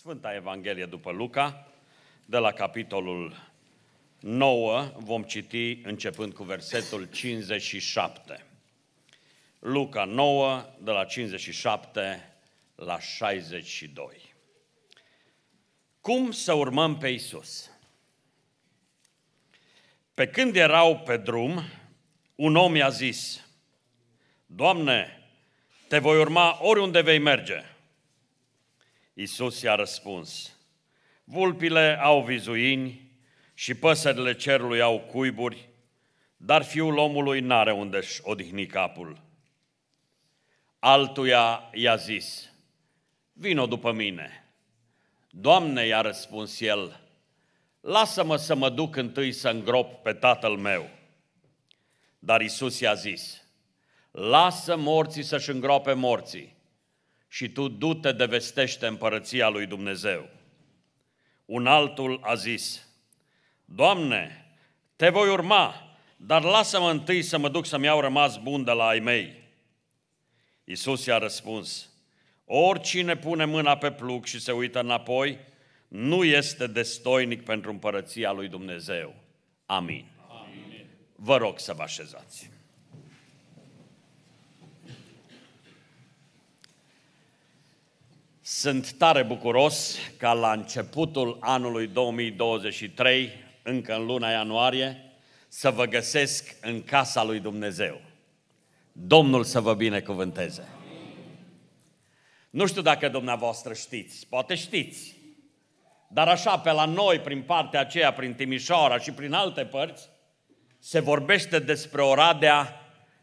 Sfânta Evanghelie după Luca, de la capitolul 9, vom citi începând cu versetul 57. Luca 9, de la 57 la 62. Cum să urmăm pe Isus? Pe când erau pe drum, un om i-a zis, Doamne, te voi urma oriunde vei merge – Iisus i-a răspuns, Vulpile au vizuini și păsările cerului au cuiburi, dar fiul omului n-are unde-și odihni capul. Altuia i-a zis, vino după mine. Doamne, i-a răspuns el, lasă-mă să mă duc întâi să îngrop pe tatăl meu. Dar Isus i-a zis, lasă morții să-și îngroape morții și tu du-te de vestește împărăția lui Dumnezeu. Un altul a zis, Doamne, te voi urma, dar lasă-mă întâi să mă duc să-mi iau rămas bun de la ai mei. Iisus i-a răspuns, oricine pune mâna pe plug și se uită înapoi, nu este destoinic pentru împărăția lui Dumnezeu. Amin. Amin. Vă rog să vă așezați. Sunt tare bucuros ca la începutul anului 2023, încă în luna ianuarie, să vă găsesc în casa lui Dumnezeu. Domnul să vă binecuvânteze. Nu știu dacă dumneavoastră știți, poate știți, dar așa pe la noi, prin partea aceea, prin Timișoara și prin alte părți, se vorbește despre Oradea,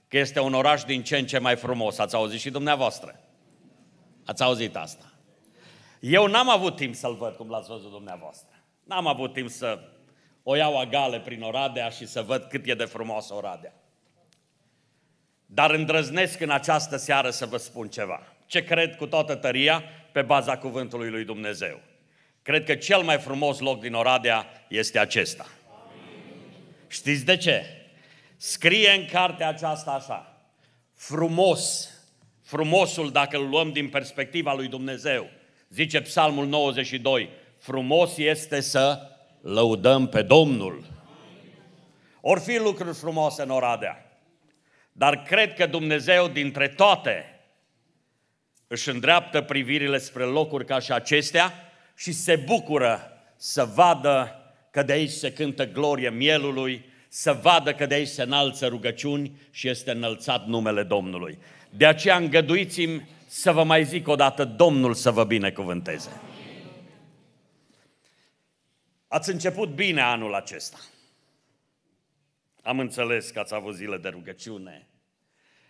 că este un oraș din ce în ce mai frumos. Ați auzit și dumneavoastră? Ați auzit asta? Eu n-am avut timp să-l văd, cum l-ați văzut dumneavoastră. N-am avut timp să o iau agale prin Oradea și să văd cât e de frumoasă Oradea. Dar îndrăznesc în această seară să vă spun ceva. Ce cred cu toată tăria pe baza cuvântului lui Dumnezeu. Cred că cel mai frumos loc din Oradea este acesta. Amin. Știți de ce? Scrie în cartea aceasta așa. Frumos. Frumosul, dacă îl luăm din perspectiva lui Dumnezeu, Zice Psalmul 92, frumos este să lăudăm pe Domnul. Or fi lucruri frumoase în Oradea, dar cred că Dumnezeu dintre toate își îndreaptă privirile spre locuri ca și acestea și se bucură să vadă că de aici se cântă glorie mielului, să vadă că de aici se înalță rugăciuni și este înălțat numele Domnului. De aceea îngăduiți-mi să vă mai zic o dată, Domnul să vă binecuvânteze. Ați început bine anul acesta. Am înțeles că ați avut zile de rugăciune,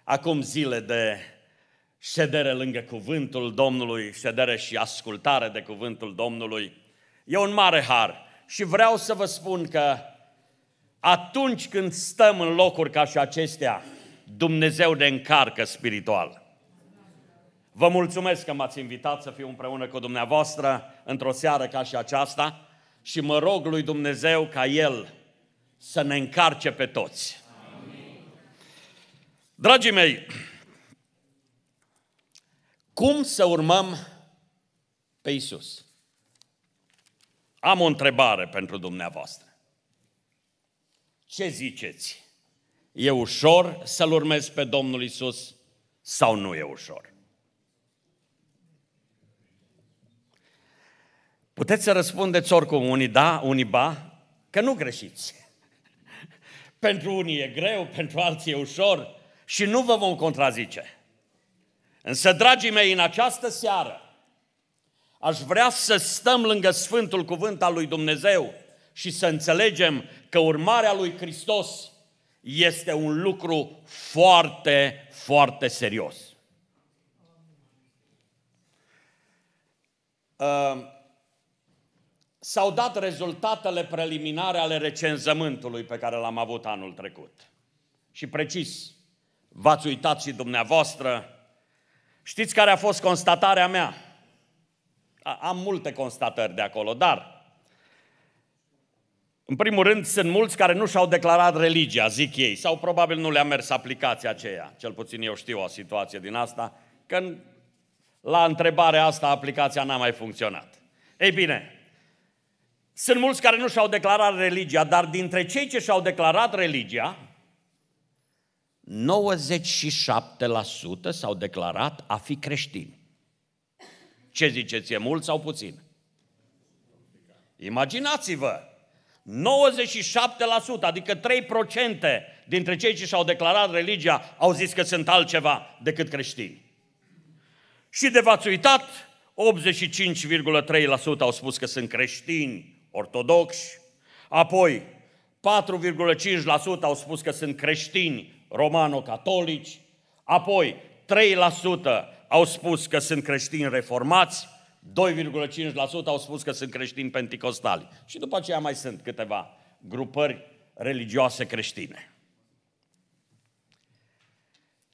acum zile de ședere lângă cuvântul Domnului, ședere și ascultare de cuvântul Domnului. E un mare har și vreau să vă spun că atunci când stăm în locuri ca și acestea, Dumnezeu ne încarcă spiritual. Vă mulțumesc că m-ați invitat să fiu împreună cu dumneavoastră într-o seară ca și aceasta și mă rog lui Dumnezeu ca El să ne încarce pe toți. Amin. Dragii mei, cum să urmăm pe Isus? Am o întrebare pentru dumneavoastră. Ce ziceți? E ușor să-L urmezi pe Domnul Isus sau nu e ușor? Puteți să răspundeți oricum, unii da, unii ba, că nu greșiți. pentru unii e greu, pentru alții e ușor și nu vă vom contrazice. Însă, dragii mei, în această seară aș vrea să stăm lângă Sfântul Cuvânt al lui Dumnezeu și să înțelegem că urmarea lui Hristos este un lucru foarte, foarte serios. Uh, s-au dat rezultatele preliminare ale recenzământului pe care l-am avut anul trecut. Și precis, v-ați uitat și dumneavoastră, știți care a fost constatarea mea? Am multe constatări de acolo, dar în primul rând sunt mulți care nu și-au declarat religia, zic ei, sau probabil nu le-a mers aplicația aceea, cel puțin eu știu o situație din asta, Când la întrebarea asta aplicația n-a mai funcționat. Ei bine, sunt mulți care nu și-au declarat religia, dar dintre cei ce și-au declarat religia, 97% s-au declarat a fi creștini. Ce ziceți, e mult sau puțin? Imaginați-vă! 97%, adică 3% dintre cei ce și-au declarat religia au zis că sunt altceva decât creștini. Și de v-ați uitat, 85,3% au spus că sunt creștini, ortodoxi, apoi 4,5% au spus că sunt creștini romano-catolici, apoi 3% au spus că sunt creștini reformați, 2,5% au spus că sunt creștini penticostali. Și după aceea mai sunt câteva grupări religioase creștine.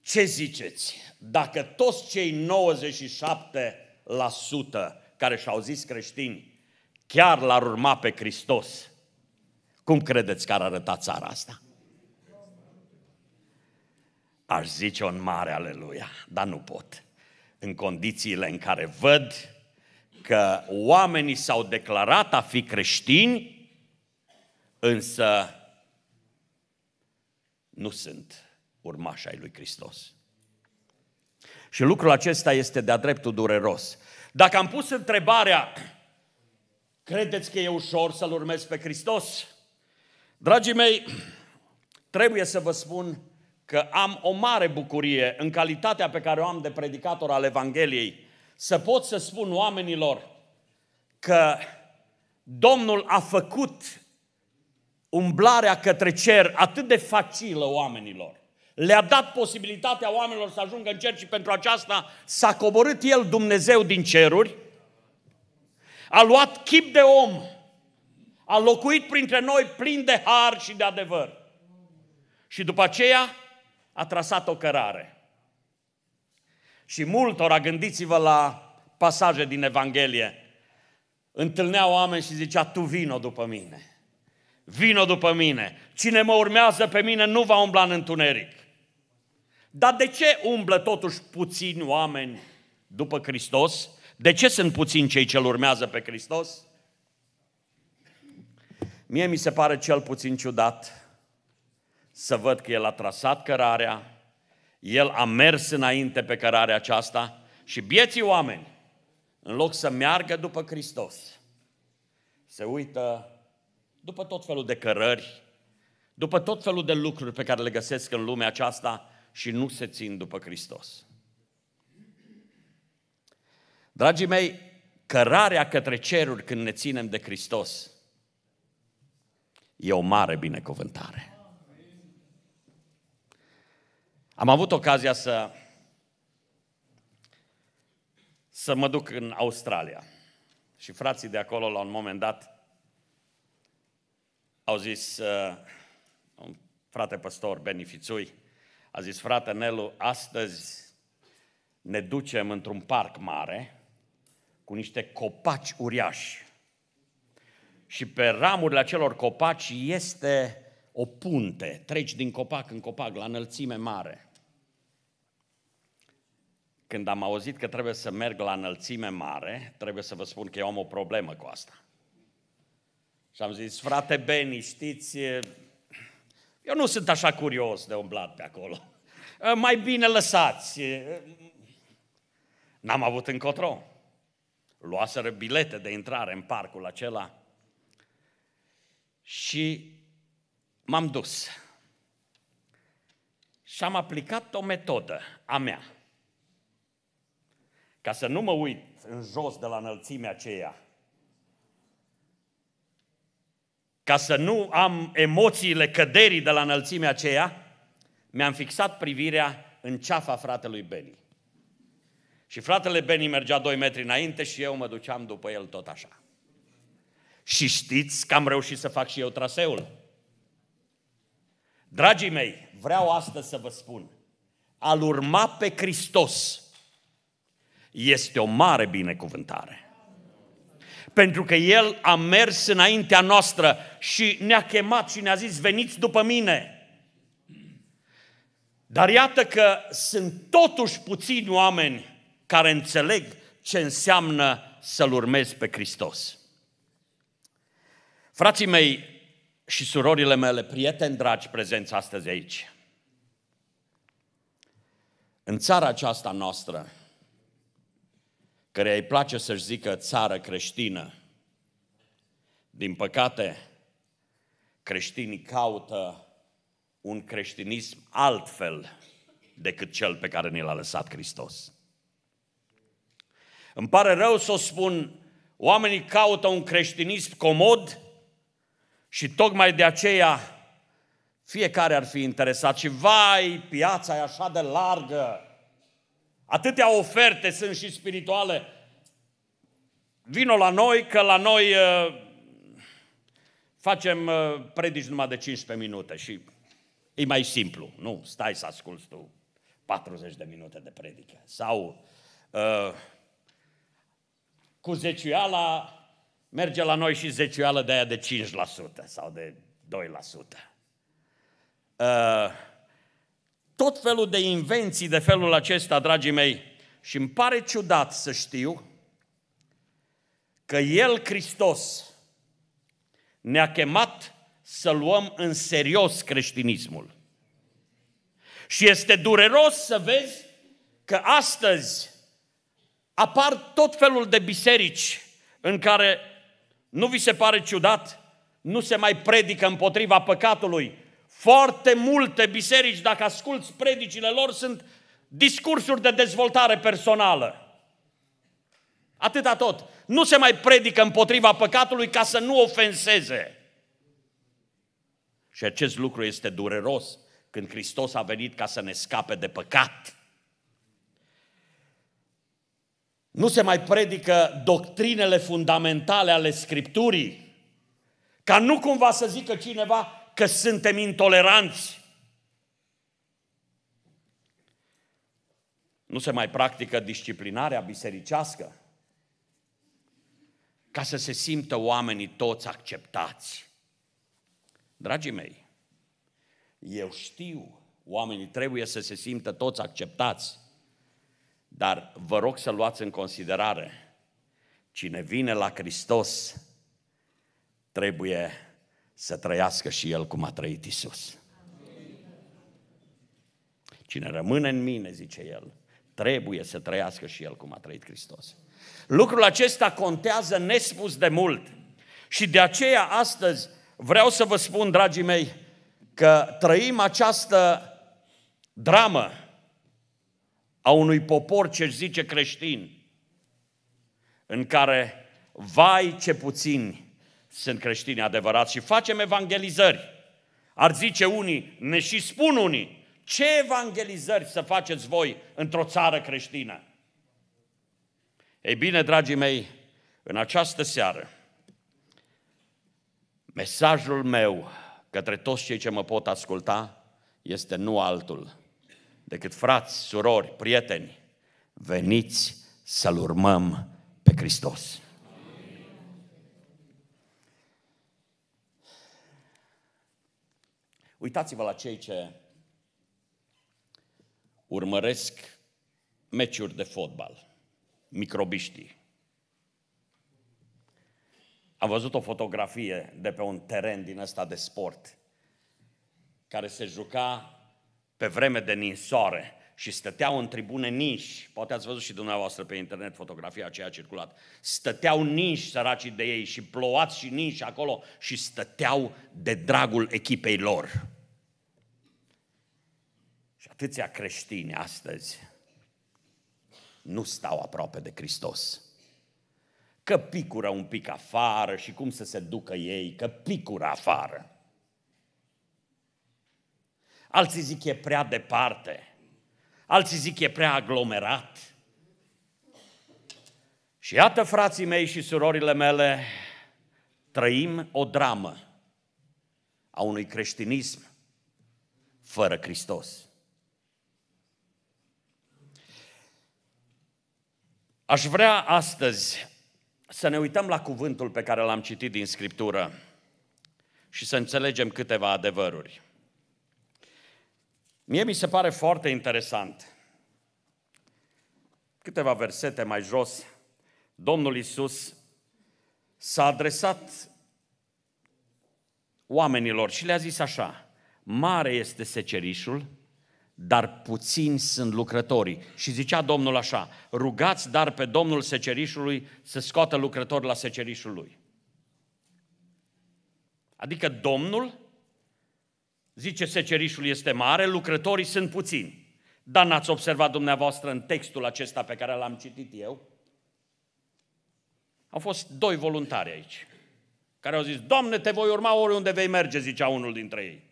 Ce ziceți? Dacă toți cei 97% care și-au zis creștini chiar l-ar urma pe Hristos, cum credeți că ar arăta țara asta? Aș zice-o în mare aleluia, dar nu pot. În condițiile în care văd că oamenii s-au declarat a fi creștini, însă nu sunt urmași ai lui Hristos. Și lucrul acesta este de-a dreptul dureros. Dacă am pus întrebarea Credeți că e ușor să-L urmezi pe Hristos? Dragii mei, trebuie să vă spun că am o mare bucurie în calitatea pe care o am de predicator al Evangheliei, să pot să spun oamenilor că Domnul a făcut umblarea către cer atât de facilă oamenilor. Le-a dat posibilitatea oamenilor să ajungă în cer și pentru aceasta s-a coborât El Dumnezeu din ceruri a luat chip de om, a locuit printre noi plin de har și de adevăr. Și după aceea a trasat o cărare. Și multora, gândiți-vă la pasaje din Evanghelie, întâlnea oameni și zicea, tu vino după mine. Vino după mine. Cine mă urmează pe mine nu va umbla în întuneric. Dar de ce umblă totuși puțini oameni după Hristos? De ce sunt puțini cei ce urmează pe Hristos? Mie mi se pare cel puțin ciudat să văd că El a trasat cărarea, El a mers înainte pe cărarea aceasta și bieții oameni, în loc să meargă după Hristos, se uită după tot felul de cărări, după tot felul de lucruri pe care le găsesc în lumea aceasta și nu se țin după Hristos. Dragii mei, cărarea către ceruri când ne ținem de Hristos e o mare binecuvântare. Am avut ocazia să, să mă duc în Australia. Și frații de acolo, la un moment dat, au zis, uh, un frate păstor, Benifițui, a zis, frate Nelu, astăzi ne ducem într-un parc mare, cu niște copaci uriași. Și pe ramurile acelor copaci este o punte, treci din copac în copac, la înălțime mare. Când am auzit că trebuie să merg la înălțime mare, trebuie să vă spun că eu am o problemă cu asta. Și am zis, frate Beni, știți, eu nu sunt așa curios de umblat pe acolo. Mai bine lăsați. N-am avut încotro luaseră bilete de intrare în parcul acela și m-am dus. Și am aplicat o metodă a mea. Ca să nu mă uit în jos de la înălțimea aceea. Ca să nu am emoțiile căderii de la înălțimea aceea, mi-am fixat privirea în ceafa fratelui Beli. Și fratele Beni mergea 2 metri înainte și eu mă duceam după el tot așa. Și știți că am reușit să fac și eu traseul. Dragii mei, vreau astăzi să vă spun, al urma pe Hristos este o mare binecuvântare. Pentru că El a mers înaintea noastră și ne-a chemat și ne-a zis, veniți după mine. Dar iată că sunt totuși puțini oameni care înțeleg ce înseamnă să-L urmez pe Hristos. Frații mei și surorile mele, prieteni dragi prezenți astăzi aici, în țara aceasta noastră, care îi place să-și zică țară creștină, din păcate, creștinii caută un creștinism altfel decât cel pe care ni l-a lăsat Hristos. Îmi pare rău să o spun, oamenii caută un creștinism comod și tocmai de aceea fiecare ar fi interesat. Și vai, piața e așa de largă, atâtea oferte sunt și spirituale. Vino la noi, că la noi uh, facem uh, predici numai de 15 minute și e mai simplu. Nu, stai să asculți tu 40 de minute de predică. Sau uh, cu zeciuiala merge la noi și zeciuială de aia de 5% sau de 2%. Uh, ă, tot felul de invenții de felul acesta, dragii mei, și îmi pare ciudat să știu că El, Hristos, ne-a chemat să luăm în serios creștinismul. Și este dureros să vezi că astăzi apar tot felul de biserici în care nu vi se pare ciudat, nu se mai predică împotriva păcatului. Foarte multe biserici, dacă asculți predicile lor, sunt discursuri de dezvoltare personală. Atâta tot. Nu se mai predică împotriva păcatului ca să nu ofenseze. Și acest lucru este dureros când Hristos a venit ca să ne scape de păcat. Nu se mai predică doctrinele fundamentale ale Scripturii, ca nu cumva să zică cineva că suntem intoleranți. Nu se mai practică disciplinarea bisericească, ca să se simtă oamenii toți acceptați. Dragii mei, eu știu, oamenii trebuie să se simtă toți acceptați. Dar vă rog să luați în considerare, cine vine la Hristos trebuie să trăiască și el cum a trăit Isus. Cine rămâne în mine, zice el, trebuie să trăiască și el cum a trăit Hristos. Lucrul acesta contează nespus de mult și de aceea astăzi vreau să vă spun, dragii mei, că trăim această dramă a unui popor ce își zice creștin, în care, vai ce puțini sunt creștini adevărați și facem evangelizări. Ar zice unii, ne și spun unii, ce evangelizări să faceți voi într-o țară creștină? Ei bine, dragii mei, în această seară, mesajul meu către toți cei ce mă pot asculta este nu altul decât frați, surori, prieteni, veniți să-L urmăm pe Hristos. Uitați-vă la cei ce urmăresc meciuri de fotbal, microbiștii. Am văzut o fotografie de pe un teren din ăsta de sport care se juca pe vreme de ninsoare și stăteau în tribune niși, poate ați văzut și dumneavoastră pe internet fotografia aceea a circulat, stăteau niși săracii de ei și plouați și niși acolo și stăteau de dragul echipei lor. Și atâția creștini astăzi nu stau aproape de Hristos. Că picură un pic afară și cum să se ducă ei, că picură afară alții zic e prea departe, alții zic e prea aglomerat. Și iată, frații mei și surorile mele, trăim o dramă a unui creștinism fără Hristos. Aș vrea astăzi să ne uităm la cuvântul pe care l-am citit din Scriptură și să înțelegem câteva adevăruri. Mie mi se pare foarte interesant. Câteva versete mai jos, Domnul Isus s-a adresat oamenilor și le-a zis așa, mare este secerișul, dar puțini sunt lucrătorii. Și zicea Domnul așa, rugați dar pe Domnul secerișului să scoată lucrători la secerișul lui. Adică Domnul Zice secerișul este mare, lucrătorii sunt puțini. Dar n-ați observat dumneavoastră în textul acesta pe care l-am citit eu? Au fost doi voluntari aici, care au zis, Doamne, te voi urma oriunde vei merge, zicea unul dintre ei.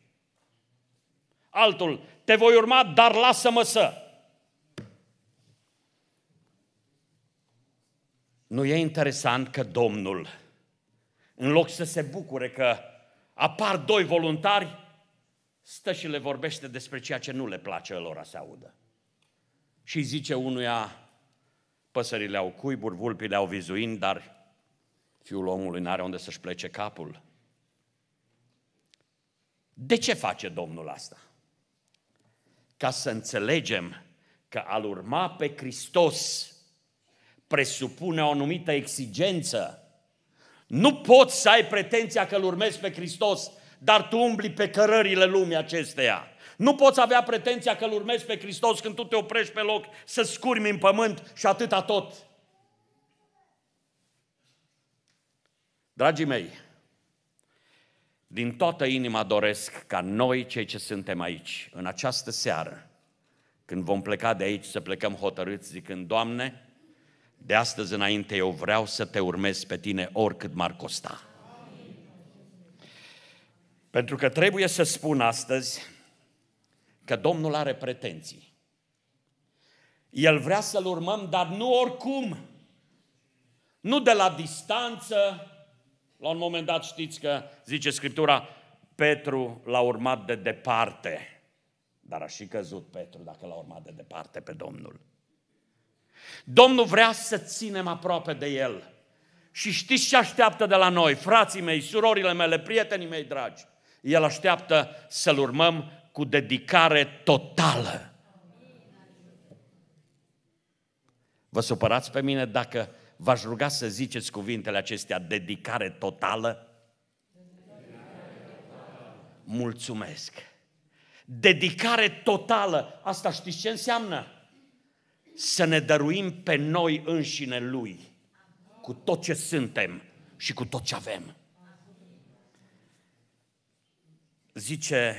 Altul, te voi urma, dar lasă-mă să. Nu e interesant că Domnul, în loc să se bucure că apar doi voluntari, stă și le vorbește despre ceea ce nu le place lor să audă. Și zice unuia, păsările au cuiburi, vulpile au vizuini, dar fiul omului n-are unde să-și plece capul. De ce face Domnul asta? Ca să înțelegem că al urma pe Hristos presupune o anumită exigență. Nu poți să ai pretenția că îl urmezi pe Hristos dar tu umbli pe cărările lumii acesteia. Nu poți avea pretenția că îl urmezi pe Hristos când tu te oprești pe loc să scurmi în pământ și atâta tot. Dragii mei, din toată inima doresc ca noi, cei ce suntem aici, în această seară, când vom pleca de aici, să plecăm hotărâți zicând, Doamne, de astăzi înainte eu vreau să te urmez pe tine oricât m-ar costa. Pentru că trebuie să spun astăzi că Domnul are pretenții. El vrea să-L urmăm, dar nu oricum. Nu de la distanță. La un moment dat știți că, zice Scriptura, Petru l-a urmat de departe. Dar a și căzut Petru dacă l-a urmat de departe pe Domnul. Domnul vrea să ținem aproape de El. Și știți ce așteaptă de la noi, frații mei, surorile mele, prietenii mei dragi? El așteaptă să-L urmăm cu dedicare totală. Vă supărați pe mine dacă v-aș ruga să ziceți cuvintele acestea, dedicare totală? Mulțumesc! Dedicare totală, asta știți ce înseamnă? Să ne dăruim pe noi înșine Lui, cu tot ce suntem și cu tot ce avem. zice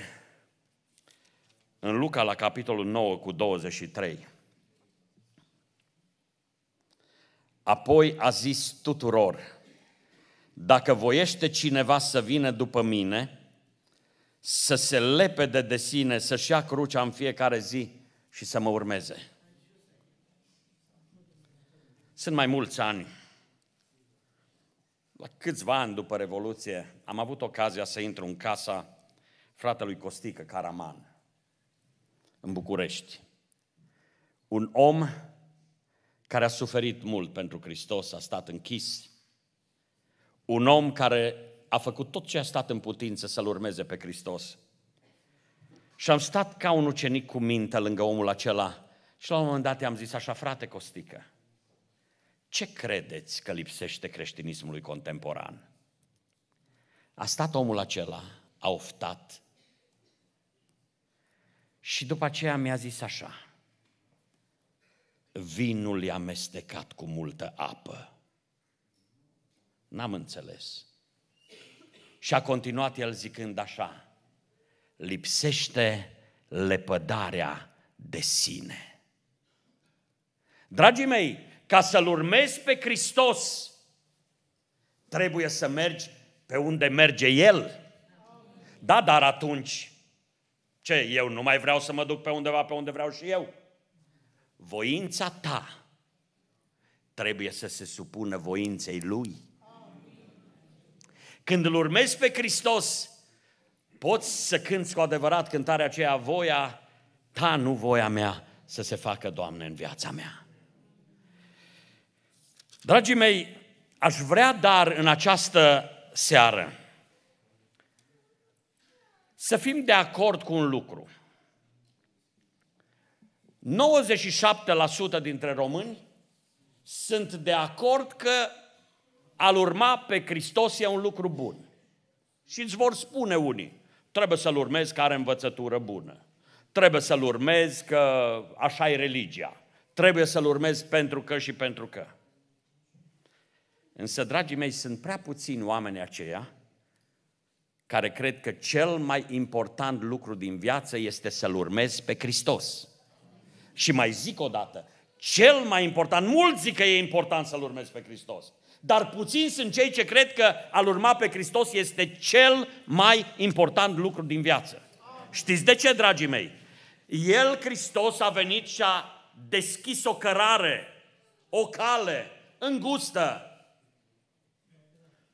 în Luca la capitolul 9 cu 23. Apoi a zis tuturor, dacă voiește cineva să vină după mine, să se lepede de sine, să-și ia crucea în fiecare zi și să mă urmeze. Sunt mai mulți ani, la câțiva ani după Revoluție, am avut ocazia să intru în casa fratelui Costică, Caraman, în București. Un om care a suferit mult pentru Hristos, a stat închis. Un om care a făcut tot ce a stat în putință să-L urmeze pe Hristos. Și am stat ca un ucenic cu minte lângă omul acela și la un moment dat i-am zis așa, frate Costică, ce credeți că lipsește creștinismului contemporan? A stat omul acela, a oftat și după aceea mi-a zis așa, vinul i-a amestecat cu multă apă. N-am înțeles. Și a continuat el zicând așa, lipsește lepădarea de sine. Dragii mei, ca să-L urmezi pe Hristos, trebuie să mergi pe unde merge El. Da, dar atunci ce, eu nu mai vreau să mă duc pe undeva, pe unde vreau și eu? Voința ta trebuie să se supună voinței lui. Când îl urmezi pe Hristos, poți să cânți cu adevărat cântarea aceea, voia ta, nu voia mea, să se facă, Doamne, în viața mea. Dragii mei, aș vrea dar în această seară să fim de acord cu un lucru. 97% dintre români sunt de acord că al urma pe Hristos e un lucru bun. Și îți vor spune unii, trebuie să-L urmezi că are învățătură bună. Trebuie să-L urmezi că așa e religia. Trebuie să-L urmezi pentru că și pentru că. Însă, dragii mei, sunt prea puțini oameni aceia care cred că cel mai important lucru din viață este să-L urmezi pe Hristos. Și mai zic o dată, cel mai important, mulți zic că e important să-L urmezi pe Hristos, dar puțini sunt cei ce cred că a-L urma pe Hristos este cel mai important lucru din viață. Știți de ce, dragii mei? El, Hristos, a venit și a deschis o cărare, o cale îngustă,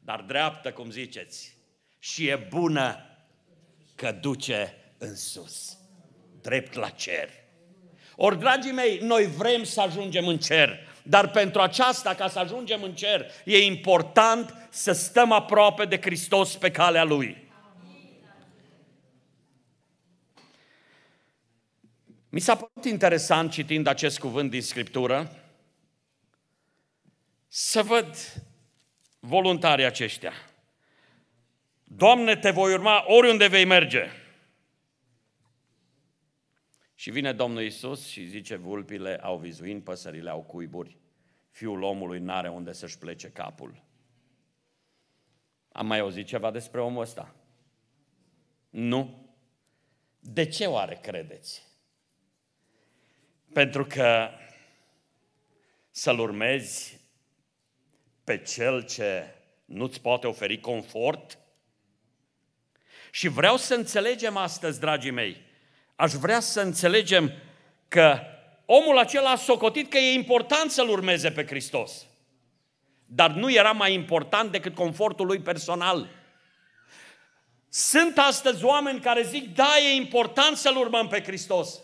dar dreaptă, cum ziceți și e bună că duce în sus, drept la cer. Ori, dragii mei, noi vrem să ajungem în cer, dar pentru aceasta, ca să ajungem în cer, e important să stăm aproape de Hristos pe calea Lui. Mi s-a părut interesant citind acest cuvânt din Scriptură să văd voluntarii aceștia. Doamne, te voi urma oriunde vei merge. Și vine Domnul Isus și zice, vulpile au vizuin, păsările au cuiburi, fiul omului n-are unde să-și plece capul. Am mai auzit ceva despre omul ăsta? Nu. De ce oare credeți? Pentru că să-L urmezi pe Cel ce nu-ți poate oferi confort, și vreau să înțelegem astăzi, dragii mei, aș vrea să înțelegem că omul acela a socotit că e important să-L urmeze pe Hristos. Dar nu era mai important decât confortul lui personal. Sunt astăzi oameni care zic, da, e important să-L urmăm pe Hristos.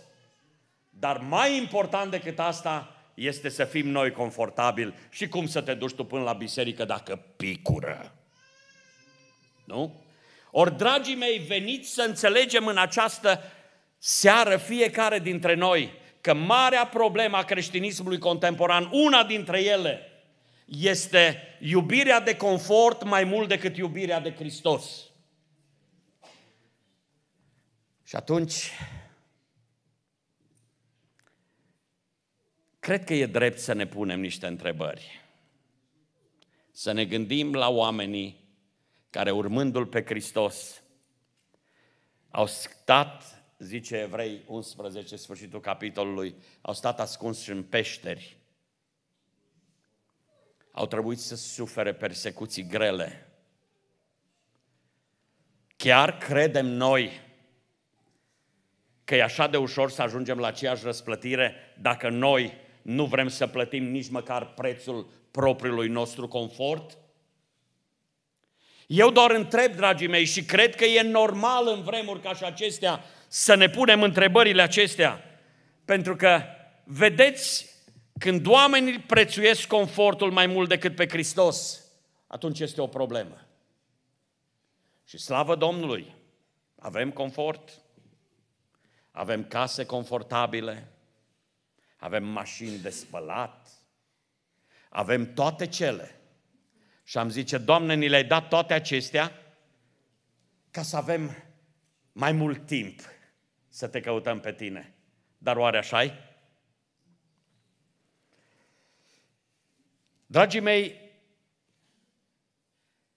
Dar mai important decât asta este să fim noi confortabili. Și cum să te duci tu până la biserică dacă picură? Nu? Ori, dragii mei, veniți să înțelegem în această seară fiecare dintre noi că marea problemă a creștinismului contemporan, una dintre ele, este iubirea de confort mai mult decât iubirea de Hristos. Și atunci, cred că e drept să ne punem niște întrebări. Să ne gândim la oamenii care urmându-L pe Hristos, au stat, zice Evrei 11, sfârșitul capitolului, au stat ascunși în peșteri. Au trebuit să sufere persecuții grele. Chiar credem noi că e așa de ușor să ajungem la aceeași răsplătire dacă noi nu vrem să plătim nici măcar prețul propriului nostru confort? Eu doar întreb, dragii mei, și cred că e normal în vremuri ca și acestea să ne punem întrebările acestea. Pentru că, vedeți, când oamenii prețuiesc confortul mai mult decât pe Hristos, atunci este o problemă. Și slavă Domnului, avem confort, avem case confortabile, avem mașini de spălat, avem toate cele – și am zice, Doamne, ni le-ai dat toate acestea ca să avem mai mult timp să te căutăm pe tine. Dar oare așa -i? Dragii mei,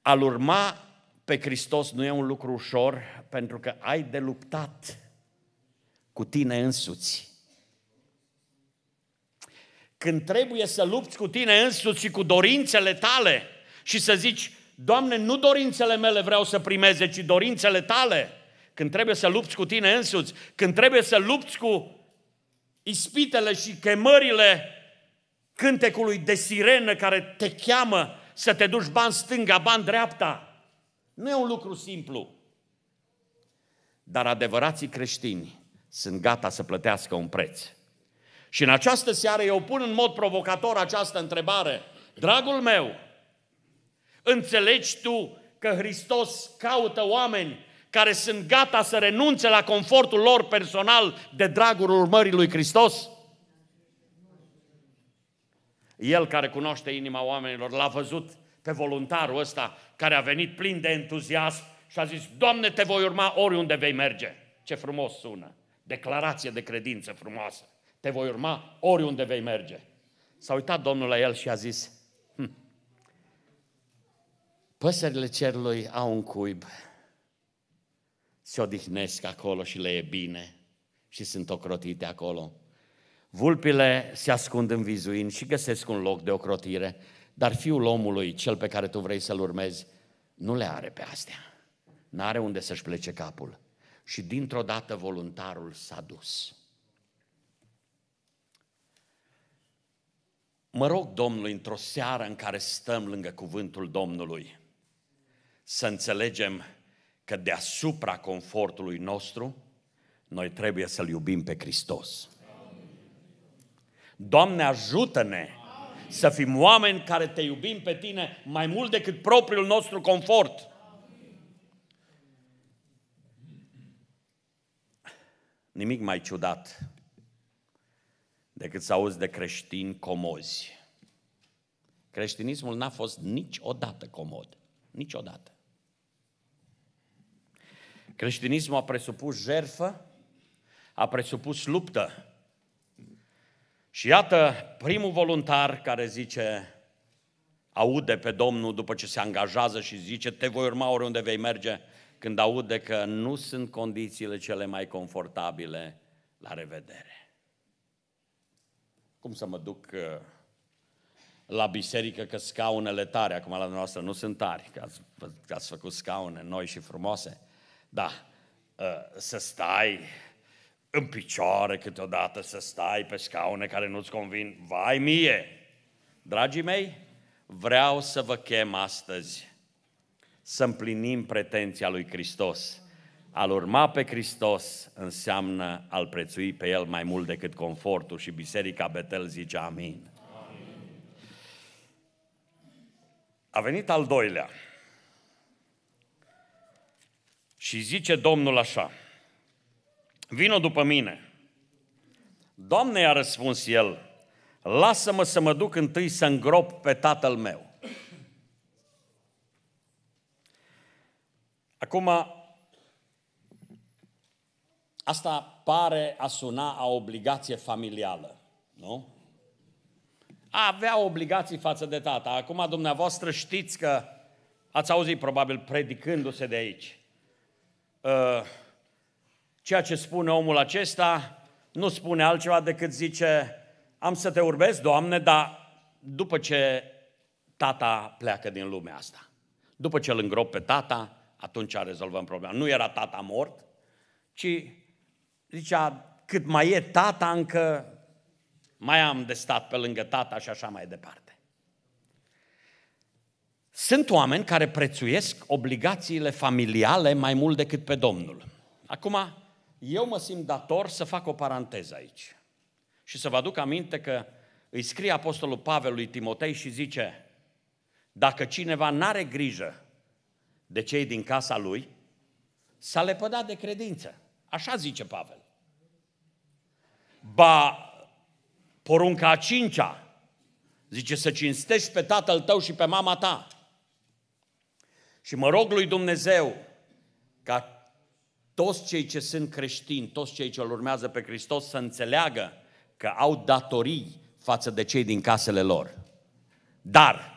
al urma pe Hristos nu e un lucru ușor, pentru că ai de luptat cu tine însuți. Când trebuie să lupți cu tine însuți și cu dorințele tale, și să zici, Doamne, nu dorințele mele vreau să primeze, ci dorințele tale. Când trebuie să lupți cu tine însuți, când trebuie să lupți cu ispitele și chemările cântecului de sirenă care te cheamă să te duci ban stânga, ban dreapta. Nu e un lucru simplu. Dar adevărații creștini sunt gata să plătească un preț. Și în această seară eu pun în mod provocator această întrebare. Dragul meu, Înțelegi tu că Hristos caută oameni care sunt gata să renunțe la confortul lor personal de dragul urmării lui Hristos? El care cunoaște inima oamenilor l-a văzut pe voluntarul ăsta care a venit plin de entuziasm și a zis, Doamne, te voi urma oriunde vei merge. Ce frumos sună! Declarație de credință frumoasă. Te voi urma oriunde vei merge. S-a uitat Domnul la el și a zis, Păsările cerului au un cuib, se odihnesc acolo și le e bine și sunt ocrotite acolo. Vulpile se ascund în vizuin și găsesc un loc de ocrotire, dar fiul omului, cel pe care tu vrei să-l urmezi, nu le are pe astea. N-are unde să-și plece capul. Și dintr-o dată voluntarul s-a dus. Mă rog Domnului, într-o seară în care stăm lângă cuvântul Domnului, să înțelegem că deasupra confortului nostru, noi trebuie să-L iubim pe Hristos. Doamne, ajută-ne să fim oameni care te iubim pe tine mai mult decât propriul nostru confort. Nimic mai ciudat decât să auzi de creștini comozi. Creștinismul n-a fost niciodată comod. Niciodată. Creștinismul a presupus jerfă, a presupus luptă. Și iată primul voluntar care zice, aude pe Domnul după ce se angajează și zice, te voi urma oriunde vei merge, când aude că nu sunt condițiile cele mai confortabile, la revedere. Cum să mă duc uh, la biserică că scaunele tare, acum la noastră nu sunt tari, că ați, că ați făcut scaune noi și frumoase, da, ă, să stai în picioare câteodată, să stai pe scaune care nu-ți convin. Vai mie! Dragii mei, vreau să vă chem astăzi să împlinim pretenția lui Hristos. Al urma pe Hristos înseamnă al prețui pe El mai mult decât confortul și Biserica Betel zice amin. amin. A venit al doilea. Și zice Domnul așa, vino după mine. Doamne, i-a răspuns el, lasă-mă să mă duc întâi să îngrop pe tatăl meu. Acum, asta pare a suna a obligație familială, nu? A avea obligații față de tata. Acum dumneavoastră știți că ați auzit probabil predicându-se de aici. Ă, ceea ce spune omul acesta nu spune altceva decât zice, am să te urmez, Doamne, dar după ce tata pleacă din lumea asta. După ce îl îngrop pe tata, atunci rezolvăm problema. Nu era tata mort, ci zicea, cât mai e tata încă, mai am de stat pe lângă tata și așa mai departe. Sunt oameni care prețuiesc obligațiile familiale mai mult decât pe Domnul. Acum, eu mă simt dator să fac o paranteză aici. Și să vă aduc aminte că îi scrie Apostolul Pavel lui Timotei și zice, dacă cineva n-are grijă de cei din casa lui, s-a lepădat de credință. Așa zice Pavel. Ba, porunca a cincea, zice să cinstești pe tatăl tău și pe mama ta. Și mă rog lui Dumnezeu ca toți cei ce sunt creștini, toți cei ce îl urmează pe Hristos să înțeleagă că au datorii față de cei din casele lor. Dar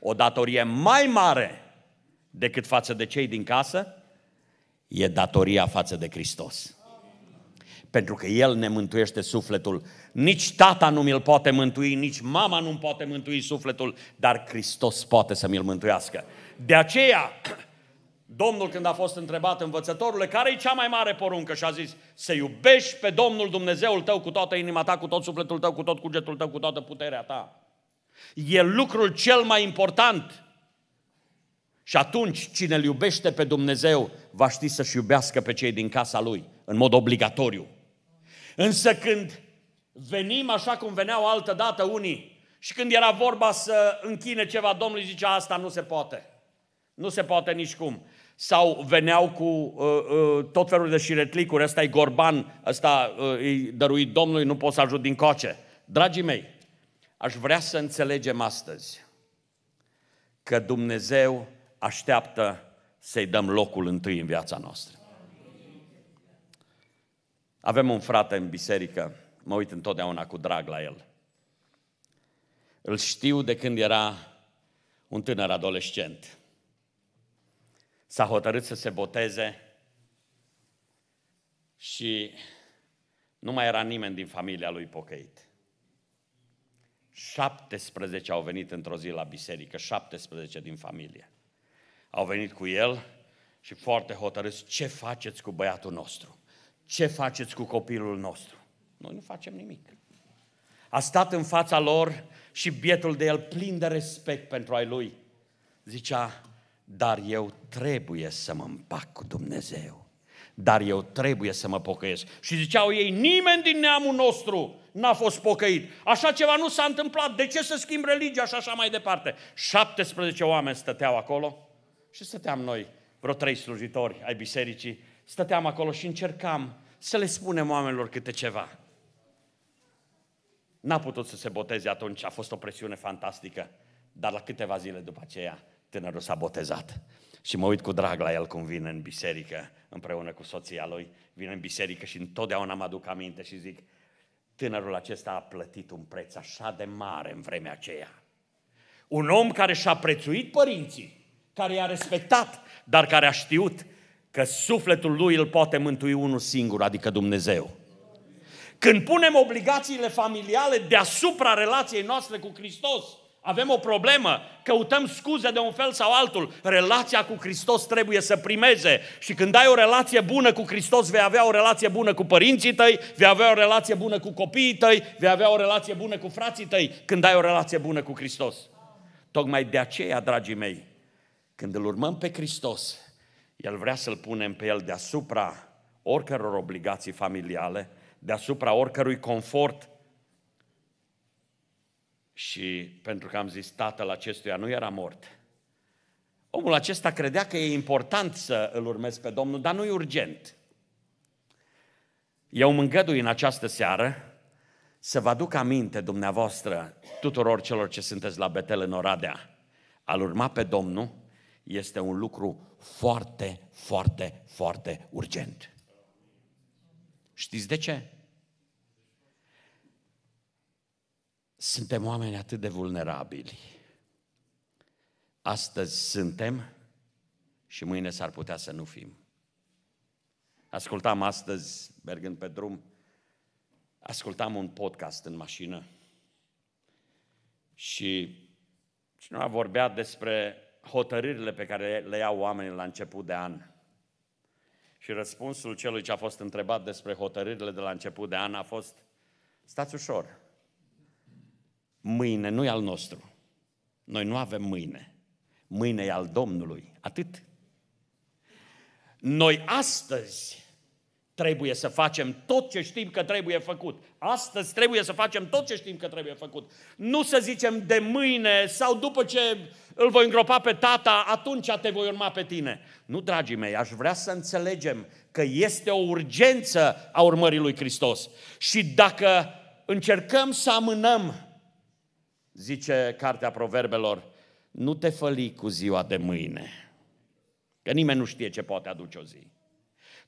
o datorie mai mare decât față de cei din casă e datoria față de Hristos pentru că El ne mântuiește sufletul. Nici tata nu mi-l poate mântui, nici mama nu-mi poate mântui sufletul, dar Hristos poate să mi-l mântuiască. De aceea, Domnul când a fost întrebat învățătorule, care e cea mai mare poruncă? Și a zis, să iubești pe Domnul Dumnezeul tău cu toată inima ta, cu tot sufletul tău, cu tot cugetul tău, cu toată puterea ta. E lucrul cel mai important. Și atunci, cine îl iubește pe Dumnezeu, va ști să-și iubească pe cei din casa lui, în mod obligatoriu. Însă când venim așa cum veneau altă dată unii și când era vorba să închine ceva, Domnul zicea asta nu se poate. Nu se poate nici cum. Sau veneau cu uh, uh, tot felul de șiretlicuri, ăsta e gorban, ăsta uh, îi dăruit Domnului, nu pot să ajut din coace. Dragii mei, aș vrea să înțelegem astăzi că Dumnezeu așteaptă să-i dăm locul întâi în viața noastră. Avem un frate în biserică, mă uit întotdeauna cu drag la el. Îl știu de când era un tânăr adolescent. S-a hotărât să se boteze și nu mai era nimeni din familia lui pocăit. 17 au venit într-o zi la biserică, 17 din familie. Au venit cu el și foarte hotărâți, ce faceți cu băiatul nostru? ce faceți cu copilul nostru? Noi nu facem nimic. A stat în fața lor și bietul de el, plin de respect pentru ai lui, zicea, dar eu trebuie să mă împac cu Dumnezeu. Dar eu trebuie să mă pocăiesc. Și ziceau ei, nimeni din neamul nostru n-a fost pocăit. Așa ceva nu s-a întâmplat. De ce să schimb religia și așa mai departe? 17 oameni stăteau acolo și stăteam noi, vreo trei slujitori ai bisericii, stăteam acolo și încercam să le spunem oamenilor câte ceva. N-a putut să se boteze atunci, a fost o presiune fantastică, dar la câteva zile după aceea tânărul s-a botezat. Și mă uit cu drag la el cum vine în biserică, împreună cu soția lui, vine în biserică și întotdeauna mă aduc aminte și zic, tânărul acesta a plătit un preț așa de mare în vremea aceea. Un om care și-a prețuit părinții, care i-a respectat, dar care a știut Că sufletul lui îl poate mântui unul singur, adică Dumnezeu. Când punem obligațiile familiale deasupra relației noastre cu Hristos, avem o problemă, căutăm scuze de un fel sau altul. Relația cu Hristos trebuie să primeze și când ai o relație bună cu Hristos, vei avea o relație bună cu părinții tăi, vei avea o relație bună cu copiii tăi, vei avea o relație bună cu frații tăi, când ai o relație bună cu Hristos. Tocmai de aceea, dragii mei, când îl urmăm pe Hristos, el vrea să-l punem pe el deasupra oricăror obligații familiale, deasupra oricărui confort. Și pentru că am zis, tatăl acestuia nu era mort. Omul acesta credea că e important să îl urmezi pe Domnul, dar nu e urgent. Eu mă îngădui în această seară să vă aduc aminte dumneavoastră, tuturor celor ce sunteți la Betel în Oradea, al urma pe Domnul este un lucru foarte, foarte, foarte urgent. Știți de ce? Suntem oameni atât de vulnerabili. Astăzi suntem și mâine s-ar putea să nu fim. Ascultam astăzi, mergând pe drum, ascultam un podcast în mașină și cineva vorbea despre hotărârile pe care le iau oamenii la început de an. Și răspunsul celui ce a fost întrebat despre hotărârile de la început de an a fost, stați ușor, mâine nu e al nostru. Noi nu avem mâine. Mâine e al Domnului. Atât. Noi astăzi trebuie să facem tot ce știm că trebuie făcut. Astăzi trebuie să facem tot ce știm că trebuie făcut. Nu să zicem de mâine sau după ce îl voi îngropa pe tata, atunci te voi urma pe tine. Nu, dragii mei, aș vrea să înțelegem că este o urgență a urmării lui Hristos. Și dacă încercăm să amânăm, zice Cartea Proverbelor, nu te făli cu ziua de mâine. Că nimeni nu știe ce poate aduce o zi.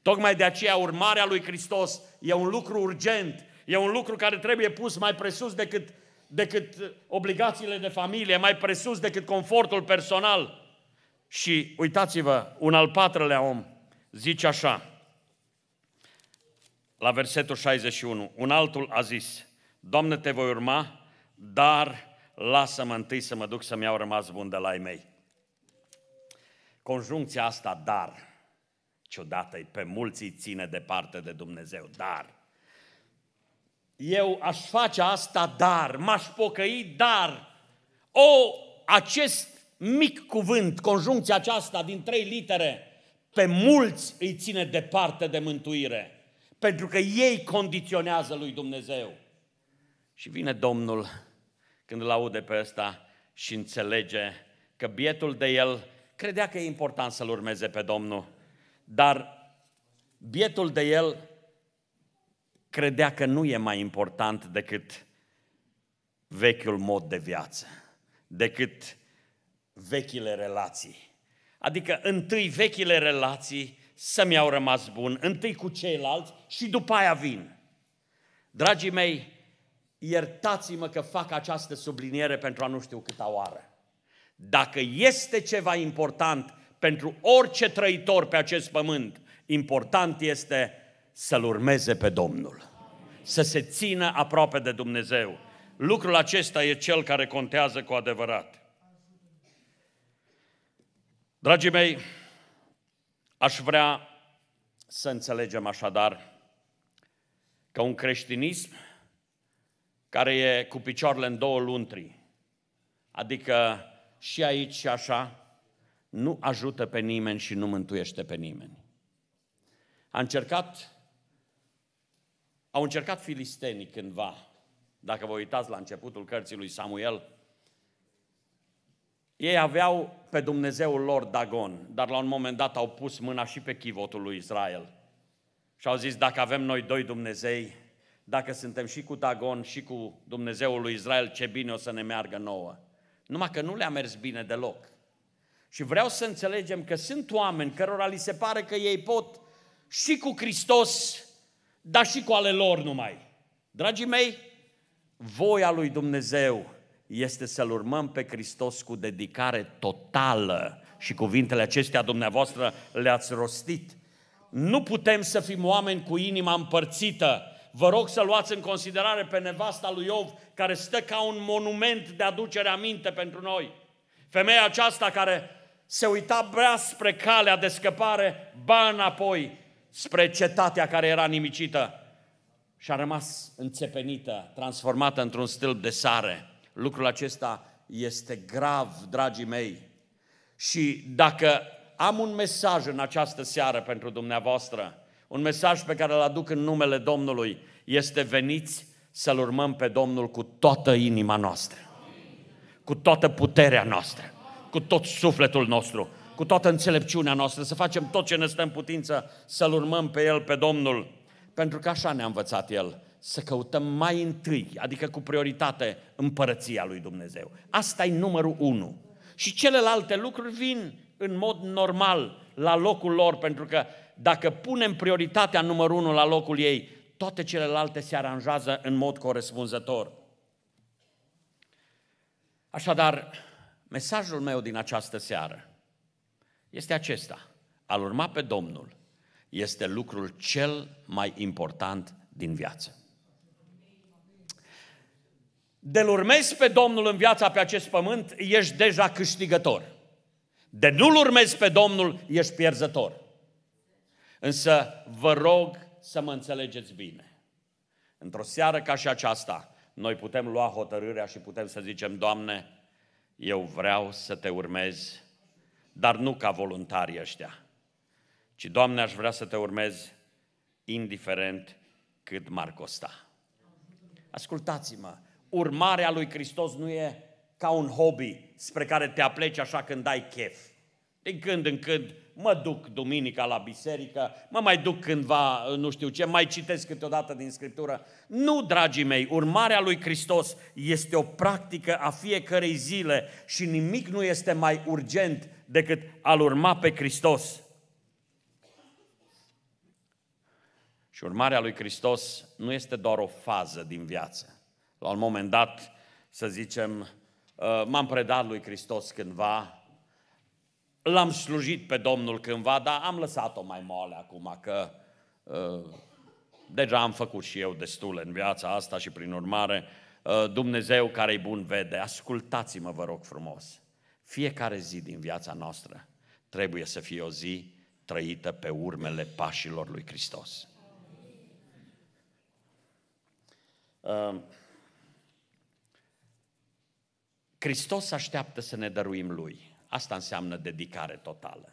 Tocmai de aceea urmarea lui Hristos e un lucru urgent, e un lucru care trebuie pus mai presus decât, decât obligațiile de familie, mai presus decât confortul personal. Și uitați-vă, un al patrulea om zice așa, la versetul 61, un altul a zis, Doamne, te voi urma, dar lasă-mă întâi să mă duc să-mi iau rămas bun de la ei mei. Conjuncția asta, dar, ciudată, pe mulți îi ține departe de Dumnezeu, dar eu aș face asta, dar m-aș pocăi, dar o, acest mic cuvânt, conjuncția aceasta din trei litere, pe mulți îi ține departe de mântuire, pentru că ei condiționează lui Dumnezeu. Și vine Domnul când îl aude pe ăsta și înțelege că bietul de el credea că e important să-L urmeze pe Domnul, dar bietul de el credea că nu e mai important decât vechiul mod de viață, decât vechile relații. Adică întâi vechile relații să-mi au rămas bun, întâi cu ceilalți și după aia vin. Dragii mei, iertați-mă că fac această subliniere pentru a nu știu câta oară. Dacă este ceva important pentru orice trăitor pe acest pământ. Important este să-L urmeze pe Domnul, să se țină aproape de Dumnezeu. Lucrul acesta e cel care contează cu adevărat. Dragii mei, aș vrea să înțelegem așadar că un creștinism care e cu picioarele în două luntri, adică și aici și așa, nu ajută pe nimeni și nu mântuiește pe nimeni. A încercat, au încercat filistenii cândva, dacă vă uitați la începutul cărții lui Samuel, ei aveau pe Dumnezeul lor Dagon, dar la un moment dat au pus mâna și pe chivotul lui Israel. Și au zis, dacă avem noi doi Dumnezei, dacă suntem și cu Dagon și cu Dumnezeul lui Israel, ce bine o să ne meargă nouă. Numai că nu le-a mers bine deloc. Și vreau să înțelegem că sunt oameni cărora li se pare că ei pot și cu Hristos, dar și cu ale lor numai. Dragii mei, voia lui Dumnezeu este să-L urmăm pe Hristos cu dedicare totală. Și cuvintele acestea dumneavoastră le-ați rostit. Nu putem să fim oameni cu inima împărțită. Vă rog să luați în considerare pe nevasta lui Iov, care stă ca un monument de aducere aminte pentru noi. Femeia aceasta care se uita brea spre calea de scăpare, ba înapoi, spre cetatea care era nimicită. Și a rămas înțepenită, transformată într-un stâlp de sare. Lucrul acesta este grav, dragii mei. Și dacă am un mesaj în această seară pentru dumneavoastră, un mesaj pe care îl aduc în numele Domnului, este veniți să-L urmăm pe Domnul cu toată inima noastră, cu toată puterea noastră cu tot sufletul nostru, cu toată înțelepciunea noastră, să facem tot ce ne stă în putință, să-L urmăm pe El, pe Domnul, pentru că așa ne-a învățat El, să căutăm mai întâi, adică cu prioritate, împărăția lui Dumnezeu. Asta e numărul unu. Și celelalte lucruri vin în mod normal la locul lor, pentru că dacă punem prioritatea numărul unu la locul ei, toate celelalte se aranjează în mod corespunzător. Așadar, Mesajul meu din această seară este acesta. Al urma pe Domnul este lucrul cel mai important din viață. De-l urmezi pe Domnul în viața pe acest pământ, ești deja câștigător. De nu-l urmezi pe Domnul, ești pierzător. Însă vă rog să mă înțelegeți bine. Într-o seară ca și aceasta, noi putem lua hotărârea și putem să zicem, Doamne, eu vreau să te urmez, dar nu ca voluntari ăștia, ci, Doamne, aș vrea să te urmez indiferent cât m-ar costa. Ascultați-mă, urmarea lui Hristos nu e ca un hobby spre care te apleci așa când ai chef. Din când în când mă duc duminica la biserică, mă mai duc cândva, uh, nu știu ce, mai citesc câteodată din Scriptură. Nu, dragii mei, urmarea lui Hristos este o practică a fiecărei zile și nimic nu este mai urgent decât a-L urma pe Hristos. Și urmarea lui Hristos nu este doar o fază din viață. La un moment dat, să zicem, uh, m-am predat lui Hristos cândva, L-am slujit pe Domnul cândva, dar am lăsat-o mai moale acum, că ă, deja am făcut și eu destule în viața asta și prin urmare ă, Dumnezeu care-i bun vede. Ascultați-mă, vă rog frumos. Fiecare zi din viața noastră trebuie să fie o zi trăită pe urmele pașilor lui Hristos. Uh, Hristos așteaptă să ne dăruim Lui. Asta înseamnă dedicare totală.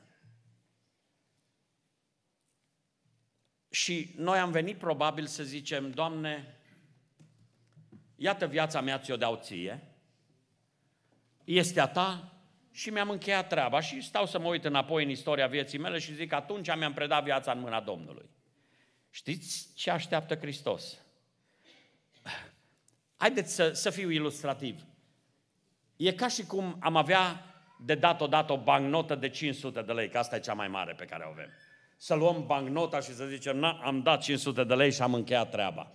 Și noi am venit probabil să zicem, Doamne, iată viața mea ți-o dau ție, este a ta și mi-am încheiat treaba. Și stau să mă uit înapoi în istoria vieții mele și zic, atunci mi-am predat viața în mâna Domnului. Știți ce așteaptă Hristos? Haideți să, să fiu ilustrativ. E ca și cum am avea de dat odată o bancnotă de 500 de lei, că asta e cea mai mare pe care o avem. Să luăm bancnota și să zicem, na, am dat 500 de lei și am încheiat treaba.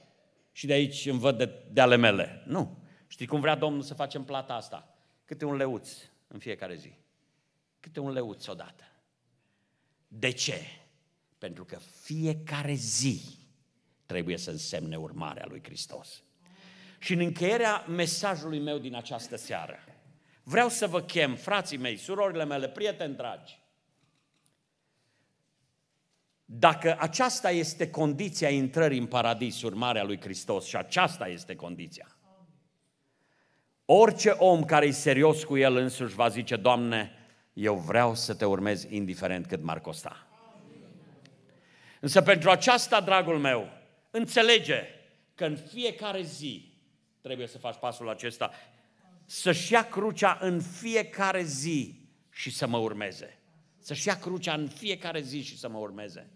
Și de aici îmi văd de, de ale mele. Nu. Știi cum vrea Domnul să facem plata asta? Câte un leuț în fiecare zi. Câte un leuț odată. De ce? Pentru că fiecare zi trebuie să însemne urmarea lui Hristos. Și în încheierea mesajului meu din această seară, Vreau să vă chem, frații mei, surorile mele, prieteni dragi. Dacă aceasta este condiția intrării în paradis, urmarea lui Hristos, și aceasta este condiția. Orice om care e serios cu el însuși va zice, Doamne, eu vreau să te urmez indiferent cât m-ar costa. Însă pentru aceasta, dragul meu, înțelege că în fiecare zi trebuie să faci pasul acesta să-și ia crucea în fiecare zi și să mă urmeze. Să-și ia crucea în fiecare zi și să mă urmeze.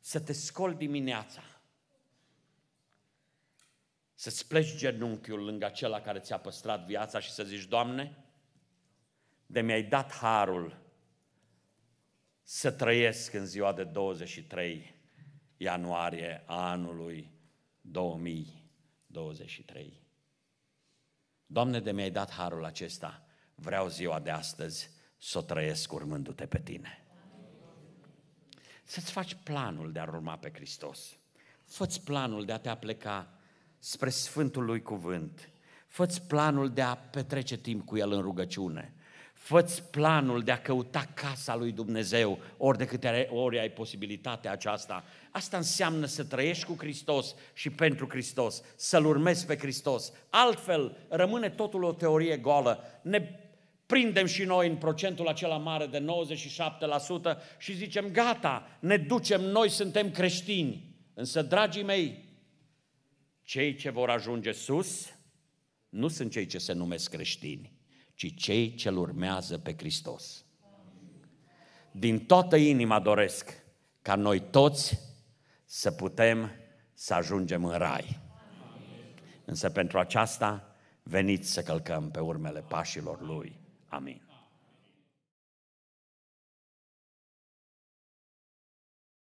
Să te scol dimineața. Să-ți pleci genunchiul lângă acela care ți-a păstrat viața și să zici, Doamne, de mi-ai dat harul să trăiesc în ziua de 23 ianuarie anului 2023. Doamne, de mi-ai dat harul acesta, vreau ziua de astăzi să o trăiesc urmându-te pe tine. Să-ți faci planul de a urma pe Hristos. Fă-ți planul de a te apleca spre Sfântul Lui Cuvânt. Fă-ți planul de a petrece timp cu El în rugăciune. Făți planul de a căuta casa lui Dumnezeu, ori de câte ori ai posibilitatea aceasta. Asta înseamnă să trăiești cu Hristos și pentru Hristos, să-L urmezi pe Hristos. Altfel, rămâne totul o teorie goală. Ne prindem și noi în procentul acela mare de 97% și zicem, gata, ne ducem, noi suntem creștini. Însă, dragii mei, cei ce vor ajunge sus nu sunt cei ce se numesc creștini ci cei ce-L urmează pe Hristos. Din toată inima doresc ca noi toți să putem să ajungem în rai. Însă pentru aceasta veniți să călcăm pe urmele pașilor Lui. Amin.